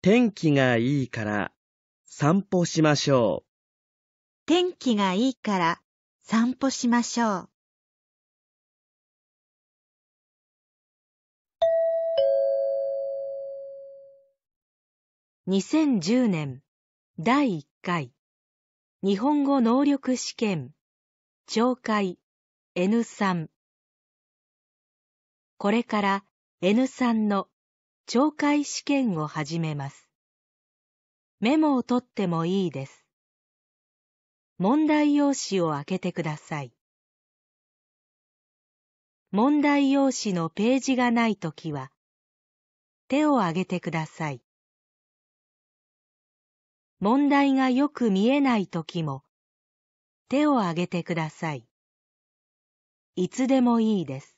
天気がいいから散歩しましょう。天気がいいから散歩しましょう。2010年第1回日本語能力試験懲戒 N3 これから N3 の懲戒試験を始めます。メモを取ってもいいです。問題用紙を開けてください。問題用紙のページがないときは、手を挙げてください。問題がよく見えないときも、手を挙げてください。いつでもいいです。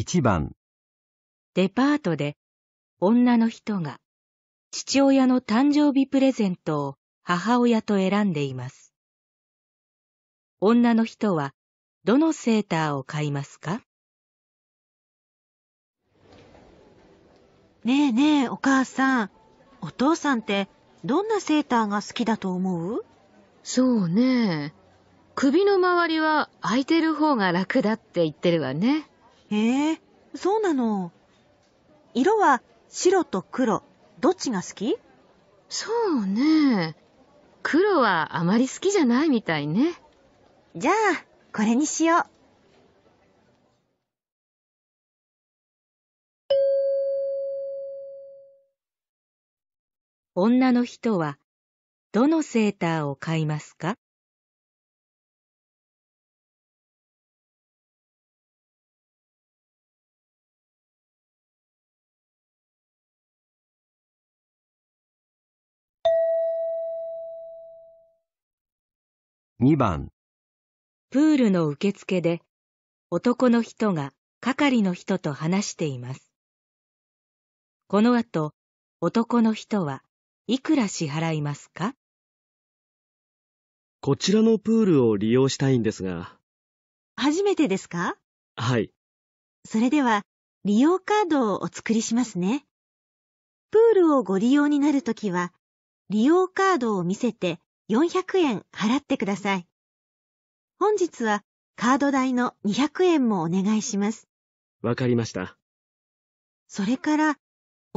1番デパートで女の人が父親の誕生日プレゼントを母親と選んでいます。女の人はどのセーターを買いますかねえねえお母さん、お父さんってどんなセーターが好きだと思うそうね。え。首の周りは空いてる方が楽だって言ってるわね。へえ、そうなの。色は白と黒、どっちが好きそうね。黒はあまり好きじゃないみたいね。じゃあ、これにしよう。女の人はどのセーターを買いますか2番プールの受付で男の人が係の人と話しています。この後、男の人はいくら支払いますかこちらのプールを利用したいんですが。初めてですかはい。それでは、利用カードをお作りしますね。プールをご利用になるときは、利用カードを見せて400円払ってください。本日はカード代の200円もお願いします。わかりました。それから、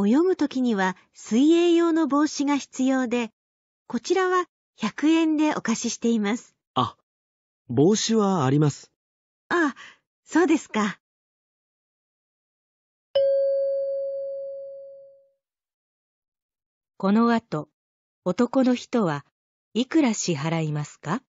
泳ぐときには水泳用の帽子が必要で、こちらは100円でお貸ししています。あ、帽子はあります。ああ、そうですか。この後、男の人はいくら支払いますか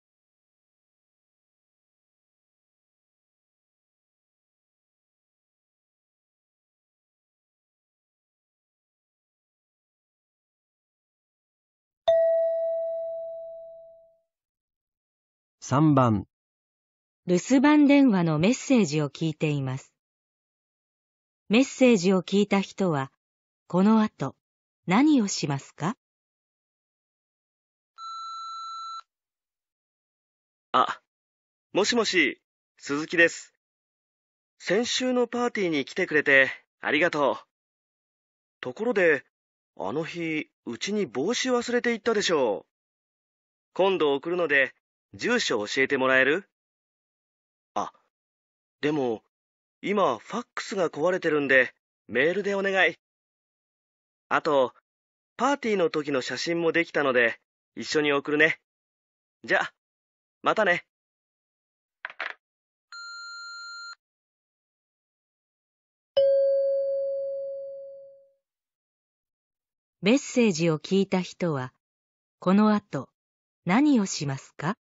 3番留守番電話のメッセージを聞いています。メッセージを聞いた人は、この後何をしますかあ、もしもし、鈴木です。先週のパーティーに来てくれてありがとう。ところで、あの日、うちに帽子忘れていったでしょう。今度送るので、住所教えてもらえるあ、でも、今、ファックスが壊れてるんで、メールでお願い。あと、パーティーの時の写真もできたので、一緒に送るね。じゃあ、またね。メッセージを聞いた人は、この後何をしますか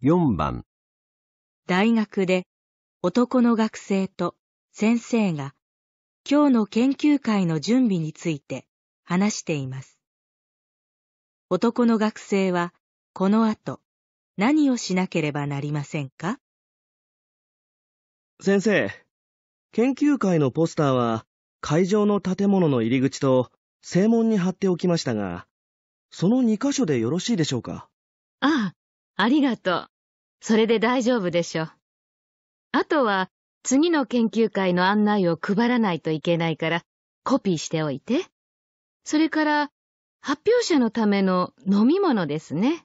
4番大学で男の学生と先生が今日の研究会の準備について話しています。男の学生はこの後何をしなければなりませんか先生、研究会のポスターは会場の建物の入り口と正門に貼っておきましたが、その2箇所でよろしいでしょうかああ、ありがとう。それで大丈夫でしょう。あとは、次の研究会の案内を配らないといけないから、コピーしておいて。それから、発表者のための飲み物ですね。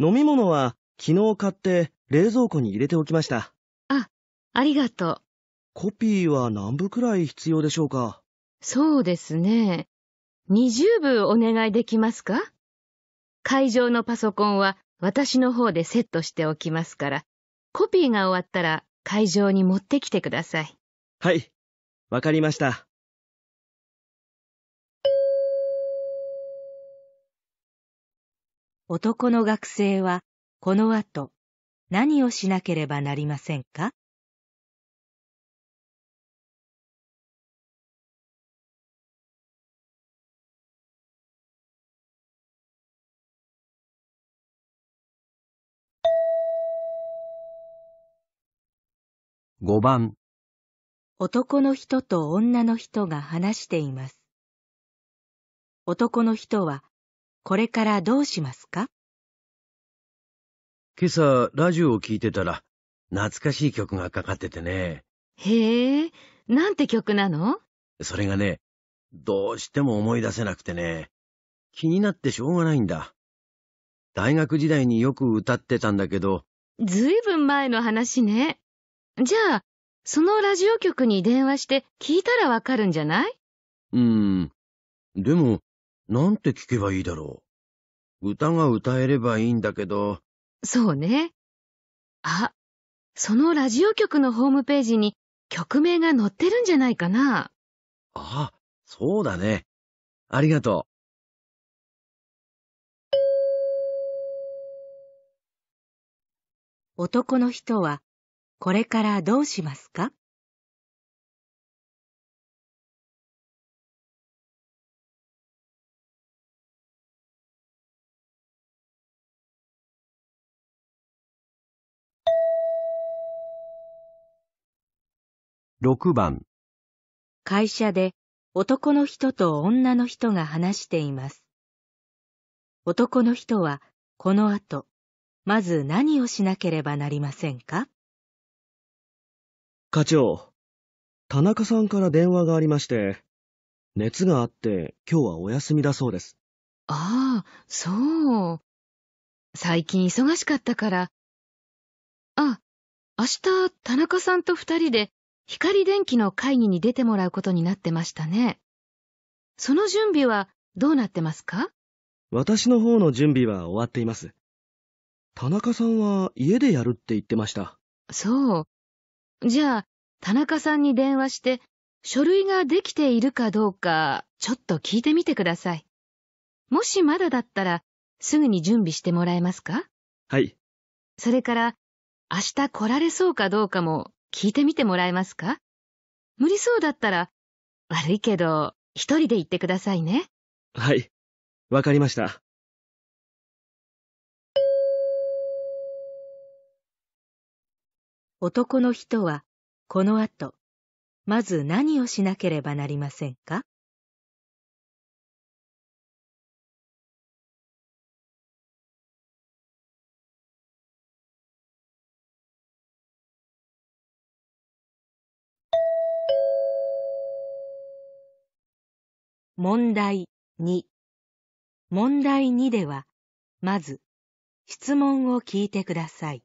飲み物は、昨日買って冷蔵庫に入れておきました。あ、ありがとう。コピーは何部くらい必要でしょうかそうですね。20部お願いできますか会場のパソコンは私の方でセットしておきますから、コピーが終わったら会場に持ってきてください。はい、わかりました。男の学生はこの後何をしなければなりませんか5番男の人と女の人が話しています。男の人は、これからどうしますか今朝ラジオを聞いてたら、懐かしい曲がかかっててね。へえ、なんて曲なのそれがね、どうしても思い出せなくてね、気になってしょうがないんだ。大学時代によく歌ってたんだけど。ずいぶん前の話ね。じゃあ、そのラジオ局に電話して聞いたらわかるんじゃないうーん。でも、なんて聞けばいいだろう。歌が歌えればいいんだけど。そうね。あ、そのラジオ局のホームページに曲名が載ってるんじゃないかなああ、そうだね。ありがとう。男の人はこれからどうしますか6番会社で男の人と女の人が話しています。男の人はこの後、まず何をしなければなりませんか課長、田中さんから電話がありまして、熱があって今日はお休みだそうです。ああ、そう。最近忙しかったから。あ、明日田中さんと二人で光電気の会議に出てもらうことになってましたね。その準備はどうなってますか私の方の準備は終わっています。田中さんは家でやるって言ってました。そう。じゃあ、田中さんに電話して、書類ができているかどうか、ちょっと聞いてみてください。もしまだだったら、すぐに準備してもらえますかはい。それから、明日来られそうかどうかも聞いてみてもらえますか無理そうだったら、悪いけど、一人で行ってくださいね。はい。わかりました。男の人は、この後、まず何をしなければなりませんか問題2問題2では、まず、質問を聞いてください。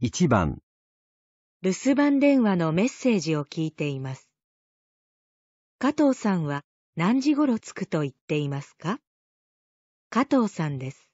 1番、留守番電話のメッセージを聞いています。加藤さんは何時頃着くと言っていますか加藤さんです。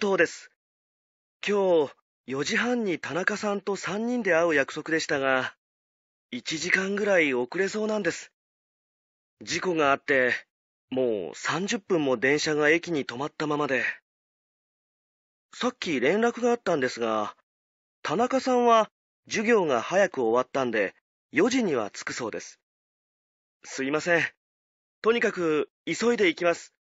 藤です。今日、4時半に田中さんと3人で会う約束でしたが、1時間ぐらい遅れそうなんです。事故があって、もう30分も電車が駅に止まったままで。さっき連絡があったんですが、田中さんは授業が早く終わったんで、4時には着くそうです。すいません。とにかく急いで行きます。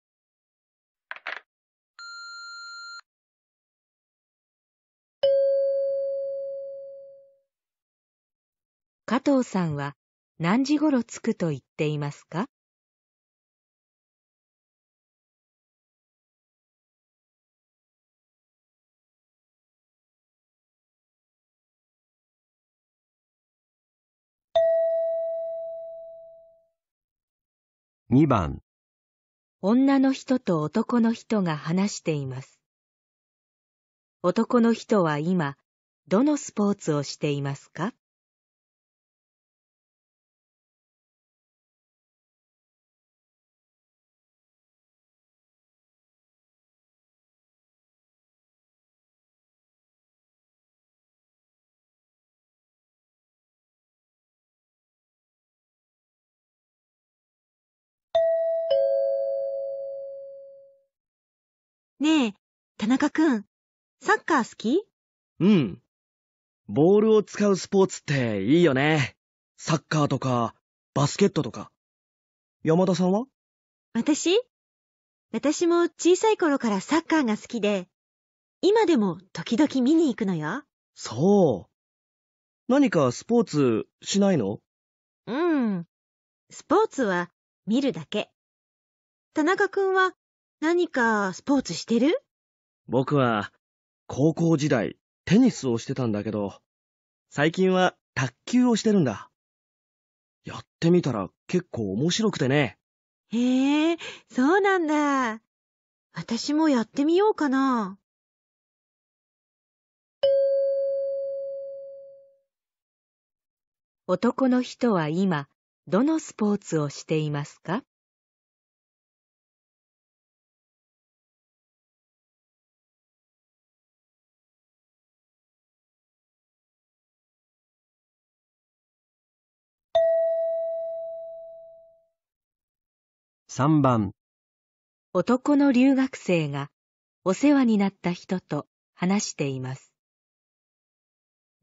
加藤さんは何時ごろ着くと言っていますか2番女の人と男の人が話しています。男の人は今、どのスポーツをしていますかねえ、田中くん、サッカー好きうん。ボールを使うスポーツっていいよね。サッカーとか、バスケットとか。山田さんは私私も小さい頃からサッカーが好きで、今でも時々見に行くのよ。そう。何かスポーツしないのうん。スポーツは見るだけ。田中くんは何かスポーツしてる僕は、高校時代、テニスをしてたんだけど、最近は卓球をしてるんだ。やってみたら結構面白くてね。へえ、そうなんだ。私もやってみようかな。男の人は今、どのスポーツをしていますか3番男の留学生がお世話になった人と話しています。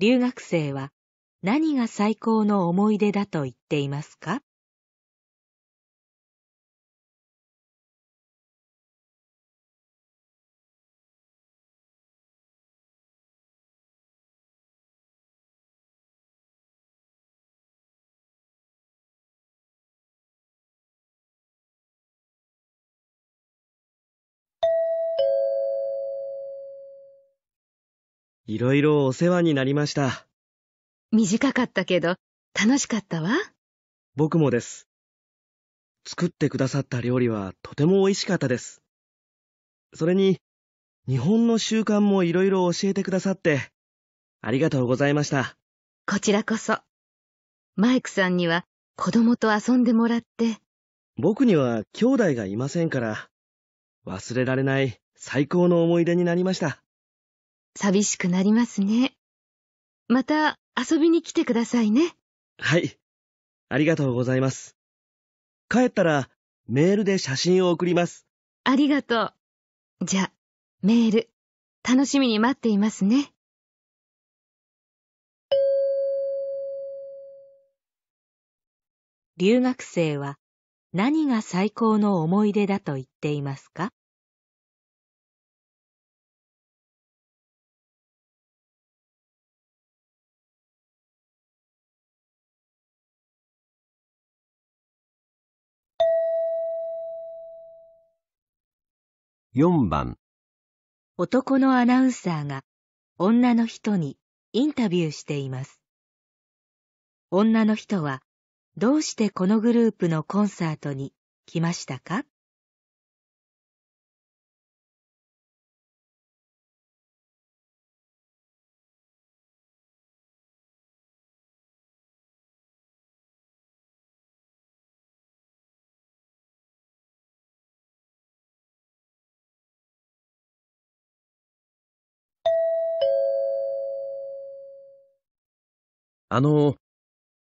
留学生は何が最高の思い出だと言っていますかいろいろお世話になりました。短かったけど、楽しかったわ。僕もです。作ってくださった料理はとても美味しかったです。それに、日本の習慣もいろいろ教えてくださって、ありがとうございました。こちらこそ。マイクさんには子供と遊んでもらって。僕には兄弟がいませんから、忘れられない最高の思い出になりました。寂しくなりますね。また遊びに来てくださいね。はい。ありがとうございます。帰ったらメールで写真を送ります。ありがとう。じゃあ、メール、楽しみに待っていますね。留学生は何が最高の思い出だと言っていますか4番男のアナウンサーが女の人にインタビューしています。女の人はどうしてこのグループのコンサートに来ましたかあの、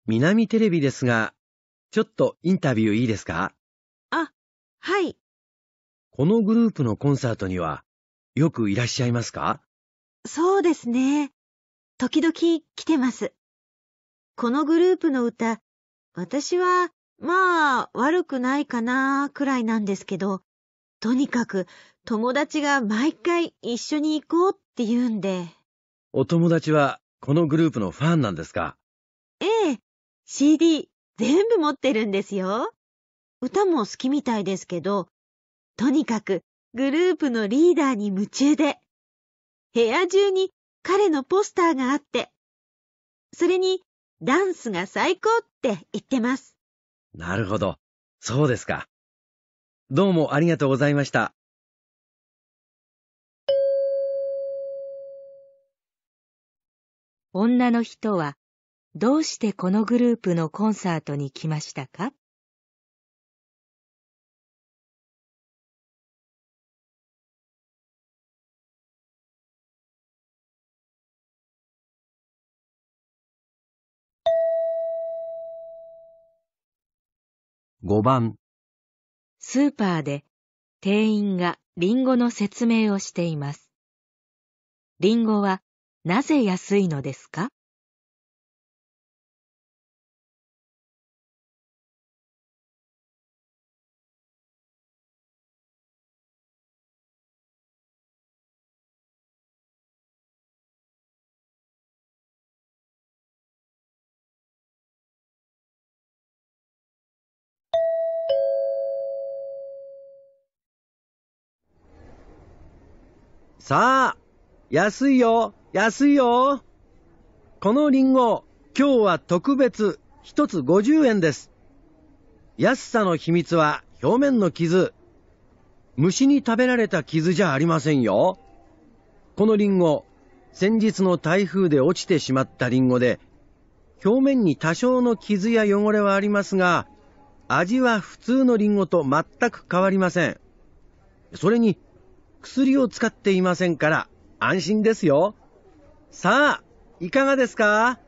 南テレビですが、ちょっとインタビューいいですかあ、はい。このグループのコンサートには、よくいらっしゃいますかそうですね。時々来てます。このグループの歌、私は、まあ、悪くないかな、くらいなんですけど、とにかく、友達が毎回一緒に行こうって言うんで。お友達は、このグループのファンなんですか CD 全部持ってるんですよ。歌も好きみたいですけど、とにかくグループのリーダーに夢中で、部屋中に彼のポスターがあって、それにダンスが最高って言ってます。なるほど。そうですか。どうもありがとうございました。女の人はどうしてこのグループのコンサートに来ましたか5番スーパーで店員がリンゴの説明をしています。リンゴはなぜ安いのですかさあ、安いよ、安いよ。このリンゴ、今日は特別、一つ50円です。安さの秘密は表面の傷。虫に食べられた傷じゃありませんよ。このリンゴ、先日の台風で落ちてしまったリンゴで、表面に多少の傷や汚れはありますが、味は普通のリンゴと全く変わりません。それに、薬を使っていませんから安心ですよ。さあ、いかがですか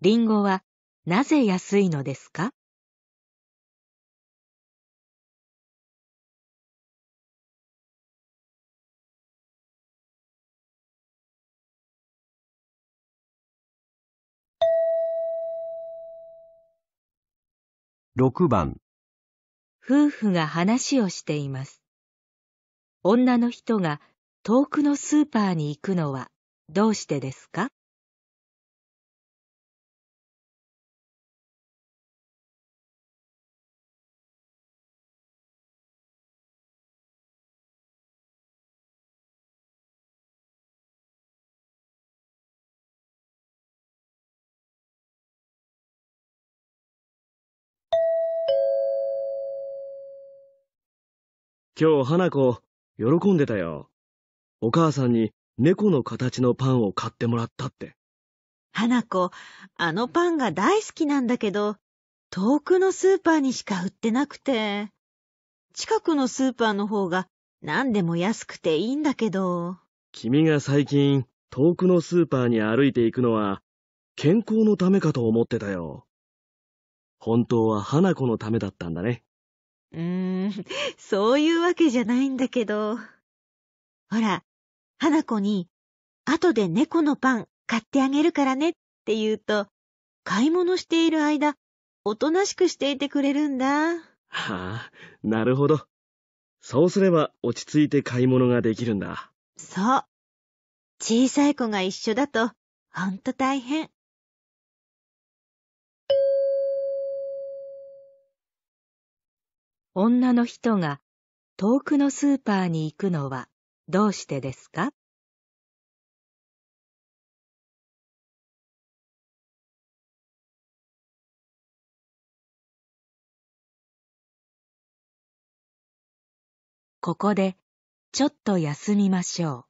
リンゴはなぜ安いのですか6番夫婦が話をしています。女の人が遠くのスーパーに行くのはどうしてですか今日花子、喜んでたよ。お母さんに猫の形のパンを買ってもらったって。花子、あのパンが大好きなんだけど、遠くのスーパーにしか売ってなくて。近くのスーパーの方が何でも安くていいんだけど。君が最近遠くのスーパーに歩いていくのは健康のためかと思ってたよ。本当は花子のためだったんだね。うーん、そういうわけじゃないんだけど。ほら、花子に、後で猫のパン買ってあげるからねって言うと、買い物している間、おとなしくしていてくれるんだ。はあ、なるほど。そうすれば落ち着いて買い物ができるんだ。そう。小さい子が一緒だと、ほんと大変。女の人が遠くのスーパーに行くのはどうしてですかここでちょっと休みましょう。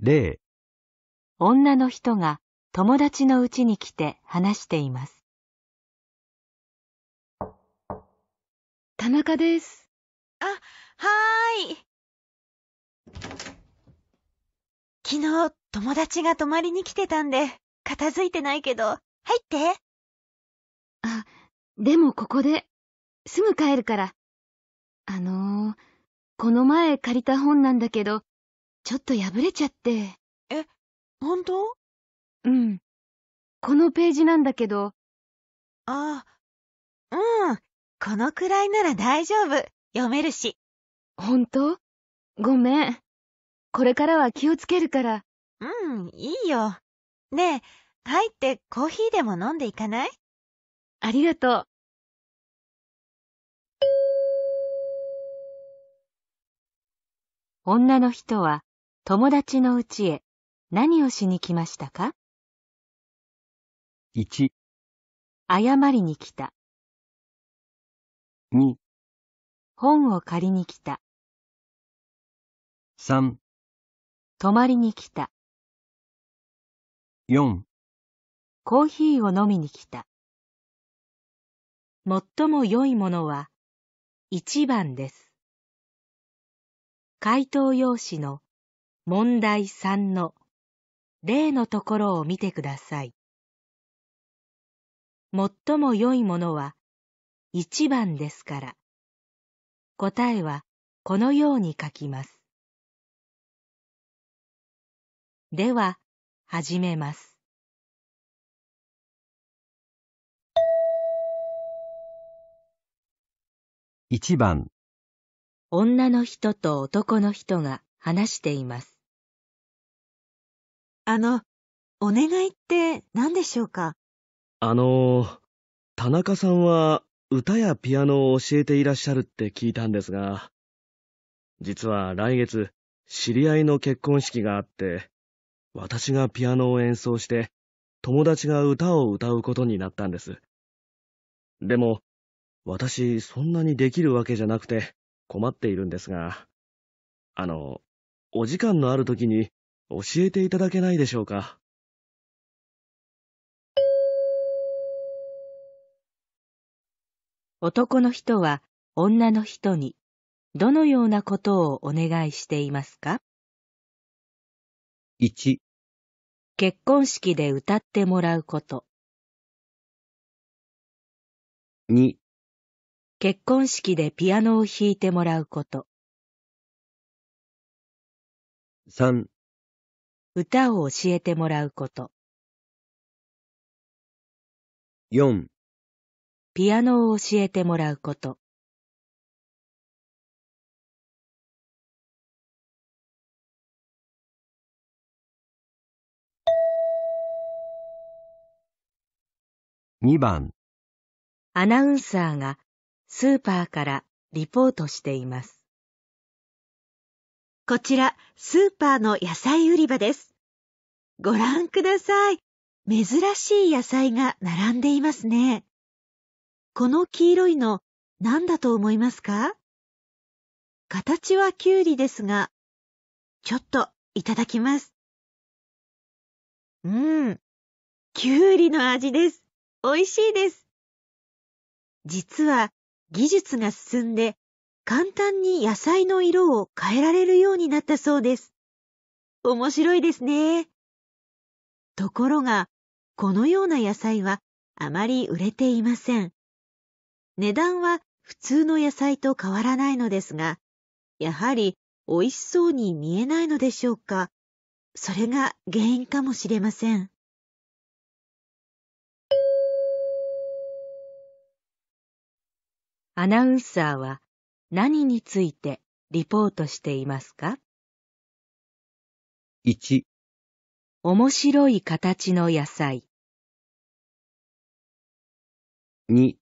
例女の人が友達のうちに来て話しています。田中です。あ、はーい。昨日、友達が泊まりに来てたんで、片付いてないけど、入って。あ、でもここで、すぐ帰るから。あのー、この前借りた本なんだけど、ちょっと破れちゃって。え、本当うん。このページなんだけど。ああ、うん。このくらいなら大丈夫。読めるし。本当ごめん。これからは気をつけるから。うん、いいよ。ねえ、入ってコーヒーでも飲んでいかないありがとう。女の人は友達のうちへ何をしに来ましたか ?1、謝りに来た。2、本を借りに来た。3、泊まりに来た。4、コーヒーを飲みに来た。最も良いものは1番です。回答用紙の問題3の例のところを見てください。最も良いものは1番ですから。答えはこのように書きます。では、始めます。1番女の人と男の人が話しています。あの、お願いって何でしょうかあの、田中さんは歌やピアノを教えていらっしゃるって聞いたんですが、実は来月、知り合いの結婚式があって、私がピアノを演奏して、友達が歌を歌うことになったんです。でも、私、そんなにできるわけじゃなくて、困っているんですが、あの、お時間のある時に、教えていただけないでしょうか。男の人は女の人にどのようなことをお願いしていますか ?1 結婚式で歌ってもらうこと2結婚式でピアノを弾いてもらうこと3歌を教えてもらうこと。4ピアノを教えてもらうこと。2番アナウンサーがスーパーからリポートしています。こちら、スーパーの野菜売り場です。ご覧ください。珍しい野菜が並んでいますね。この黄色いの何だと思いますか形はきゅうりですが、ちょっといただきます。うん、きゅうりの味です。美味しいです。実は技術が進んで簡単に野菜の色を変えられるようになったそうです。面白いですね。ところが、このような野菜はあまり売れていません。値段は普通の野菜と変わらないのですが、やはり美味しそうに見えないのでしょうか。それが原因かもしれません。アナウンサーは何についてリポートしていますか ?1、面白い形の野菜。2、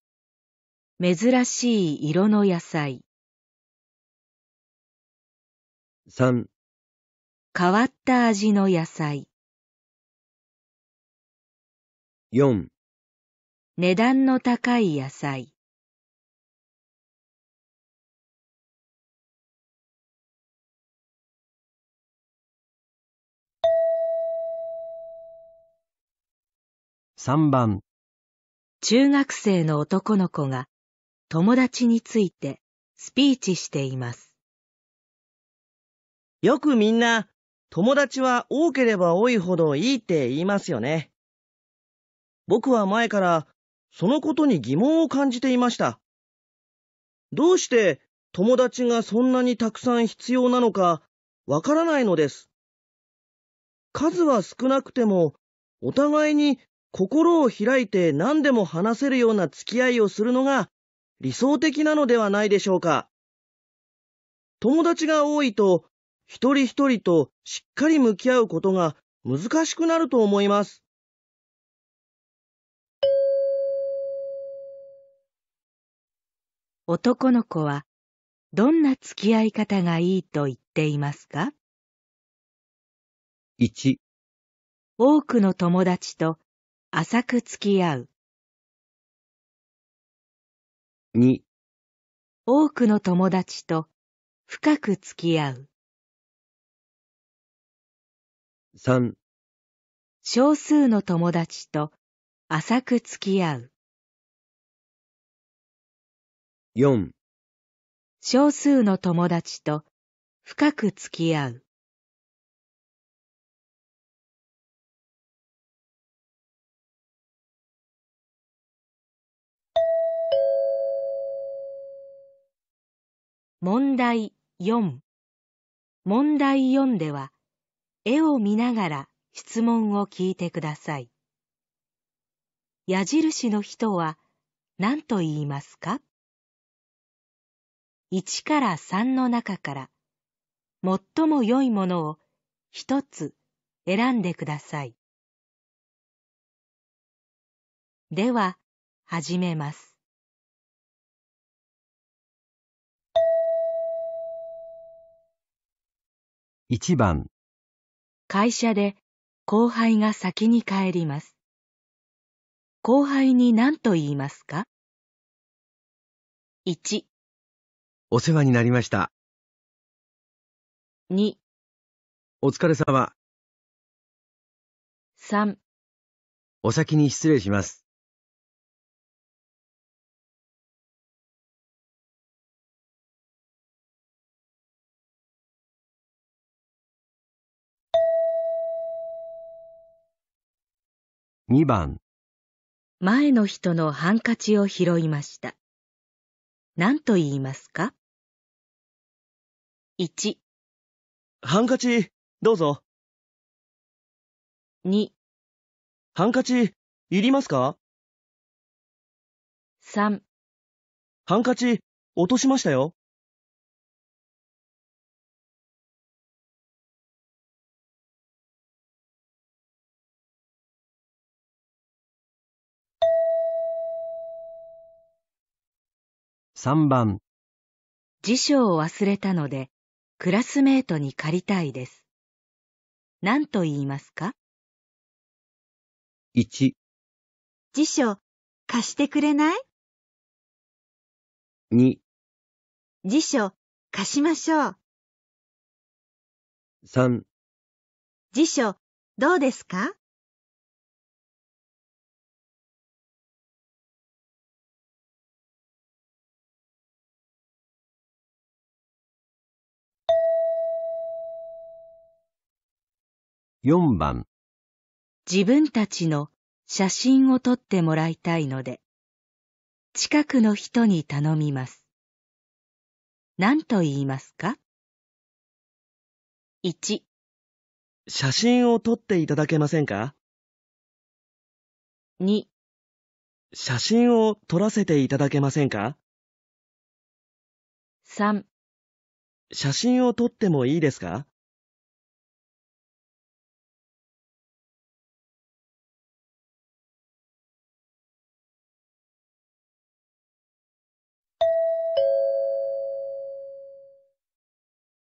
珍しい色の野菜。3、変わった味の野菜。4、値段の高い野菜。3番中学生の男の子が友達についてスピーチしています。よくみんな友達は多ければ多いほどいいって言いますよね。僕は前からそのことに疑問を感じていました。どうして友達がそんなにたくさん必要なのかわからないのです。数は少なくてもお互いに心を開いて何でも話せるような付き合いをするのが理想的なのではないでしょうか。友達が多いと、一人一人としっかり向き合うことが難しくなると思います。男の子はどんな付き合い方がいいと言っていますか 1, 多くの友達と浅く付き合う。2多くの友達と深く付き合う。3少数の友達と浅く付き合う。4少数の友達と深く付き合う。問題4問題4では絵を見ながら質問を聞いてください矢印の人は何と言いますか1から3の中から最も良いものを一つ選んでください。では、始めます。1番会社で後輩が先に帰ります。後輩に何と言いますか ?1、お世話になりました。2、お疲れ様。3、お先に失礼します。2番前の人のハンカチを拾いました。何と言いますか ?1 ハンカチ、どうぞ。2ハンカチ、いりますか ?3 ハンカチ、落としましたよ。3番辞書を忘れたので、クラスメートに借りたいです。何と言いますか ?1 辞書、貸してくれない ?2 辞書、貸しましょう。3辞書、どうですか4番自分たちの写真を撮ってもらいたいので、近くの人に頼みます。何と言いますか ?1 写真を撮っていただけませんか ?2 写真を撮らせていただけませんか ?3 写真を撮ってもいいですか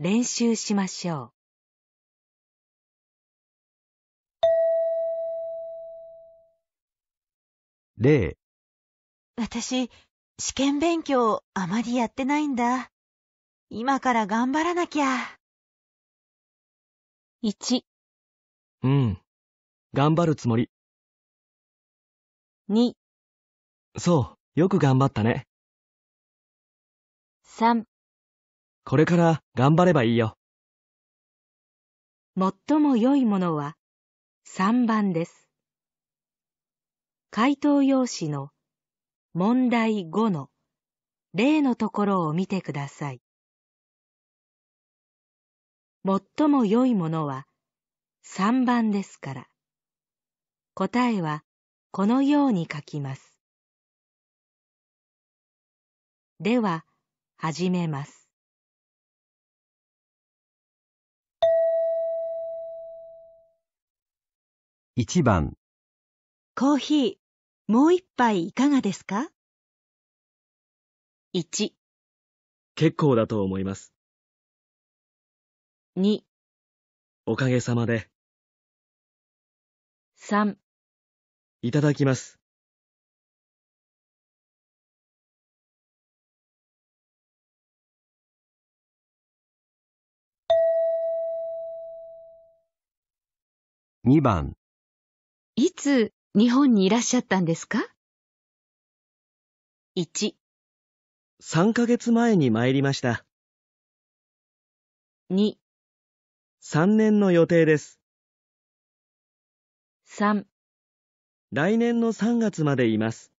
練習しましょう。例、私、試験勉強あまりやってないんだ。今から頑張らなきゃ。1、うん。頑張るつもり。2、そう、よく頑張ったね。3これから頑張ればいいよ。最も良いものは3番です。回答用紙の問題5の例のところを見てください。最も良いものは3番ですから、答えはこのように書きます。では、始めます。1番コーヒー、もう一杯いかがですか ?1、結構だと思います。2、おかげさまで、3。いただきます。2番いつ日本にいらっしゃったんですか ?1、3ヶ月前に参りました。2、3年の予定です。3、来年の3月までいます。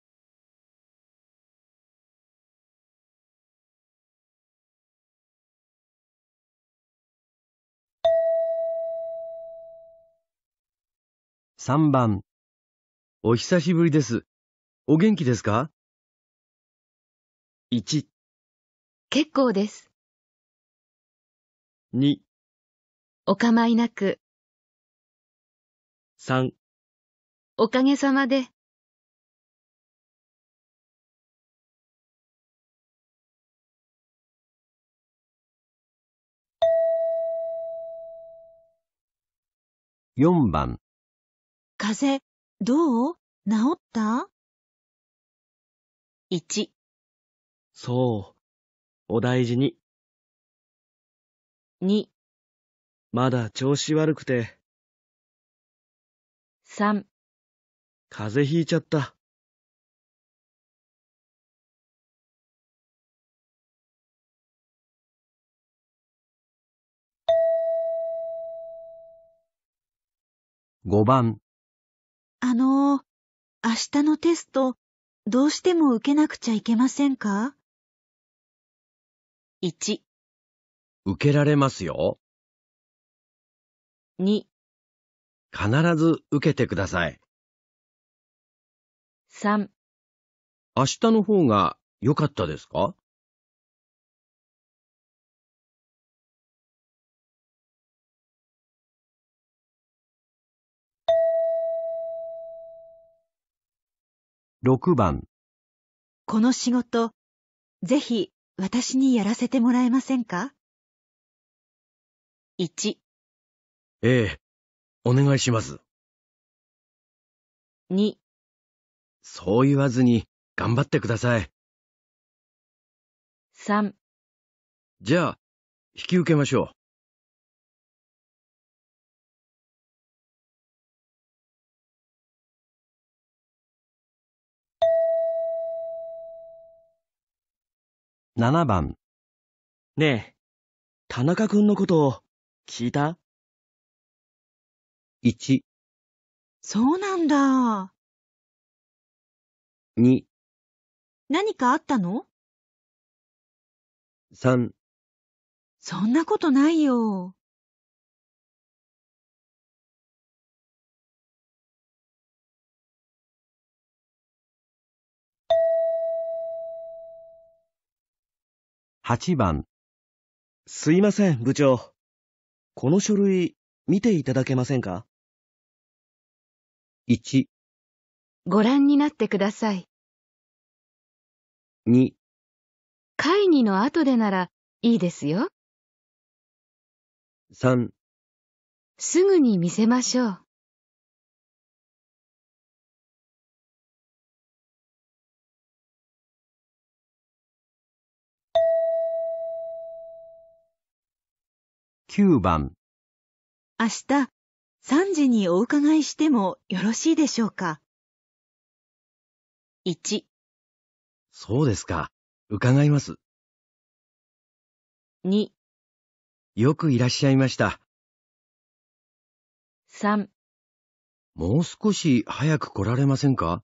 3番。お久しぶりです。お元気ですか ?1。結構です。2。お構いなく。3。おかげさまで。4番風邪、どう治った1そう、お大事に。2まだ調子悪くて、3風邪ひいちゃった。5番あの、明日のテスト、どうしても受けなくちゃいけませんか ?1、受けられますよ。2、必ず受けてください。3、明日の方が良かったですか6番この仕事、ぜひ私にやらせてもらえませんか ?1、ええ、お願いします。2、そう言わずに頑張ってください。3じゃあ、引き受けましょう。7番。ねえ、田中くんのこと聞いた ?1、そうなんだ。2、何かあったの3。そんなことないよ。8番。すいません、部長。この書類、見ていただけませんか ?1、ご覧になってください。2、会議の後でならいいですよ。3、すぐに見せましょう。9番明日3時にお伺いしてもよろしいでしょうか ?1 そうですか。伺います。2よくいらっしゃいました。3もう少し早く来られませんか